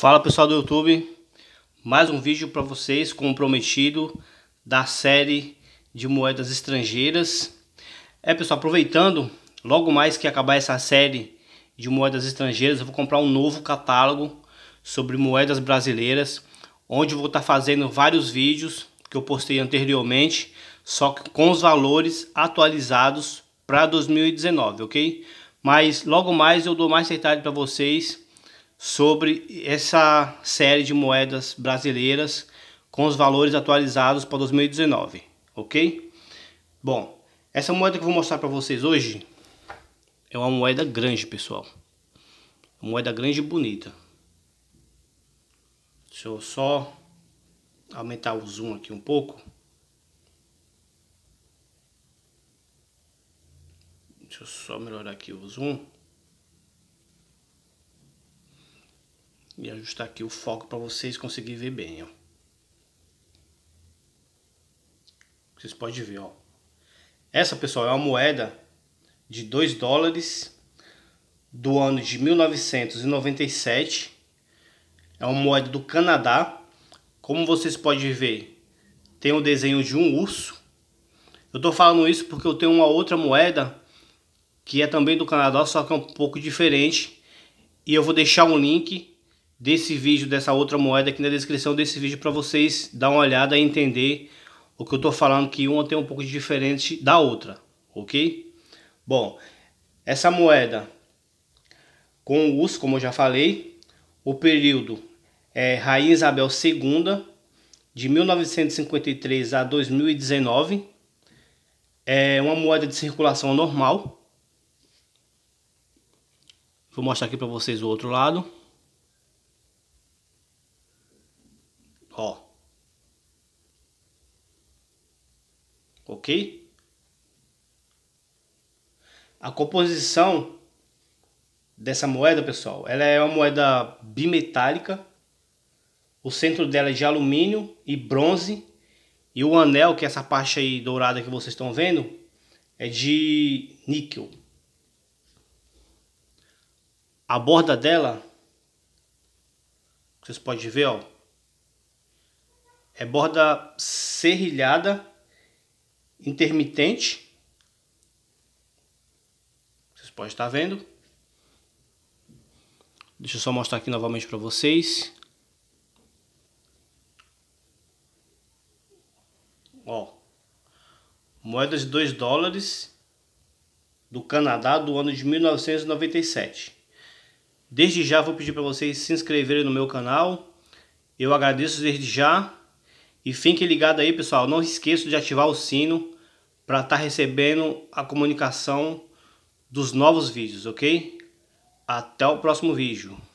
Fala pessoal do YouTube, mais um vídeo para vocês comprometido da série de moedas estrangeiras. É pessoal, aproveitando, logo mais que acabar essa série de moedas estrangeiras, eu vou comprar um novo catálogo sobre moedas brasileiras, onde vou estar tá fazendo vários vídeos que eu postei anteriormente, só que com os valores atualizados para 2019, ok? Mas logo mais eu dou mais detalhe para vocês sobre essa série de moedas brasileiras com os valores atualizados para 2019, ok? Bom, essa moeda que eu vou mostrar para vocês hoje é uma moeda grande, pessoal. Uma moeda grande e bonita. Deixa eu só aumentar o zoom aqui um pouco. Deixa eu só melhorar aqui o zoom. e ajustar aqui o foco para vocês conseguirem ver bem, ó. Vocês podem ver, ó. Essa, pessoal, é uma moeda de 2 dólares do ano de 1997. É uma moeda do Canadá. Como vocês podem ver, tem o desenho de um urso. Eu estou falando isso porque eu tenho uma outra moeda que é também do Canadá, só que é um pouco diferente. E eu vou deixar um link desse vídeo, dessa outra moeda aqui na descrição desse vídeo para vocês dar uma olhada e entender o que eu estou falando que uma tem um pouco de diferente da outra, ok? Bom, essa moeda com o uso, como eu já falei, o período é Rainha Isabel II de 1953 a 2019, é uma moeda de circulação normal. Vou mostrar aqui para vocês o outro lado. Ó. Ok? A composição dessa moeda, pessoal, ela é uma moeda bimetálica. O centro dela é de alumínio e bronze. E o anel, que é essa parte aí dourada que vocês estão vendo, é de níquel. A borda dela, vocês podem ver, ó, é borda serrilhada, intermitente. Vocês podem estar vendo. Deixa eu só mostrar aqui novamente para vocês. Ó, moeda de 2 dólares do Canadá do ano de 1997. Desde já vou pedir para vocês se inscreverem no meu canal. Eu agradeço desde já e fique ligado aí, pessoal. Não esqueça de ativar o sino para estar tá recebendo a comunicação dos novos vídeos, ok? Até o próximo vídeo.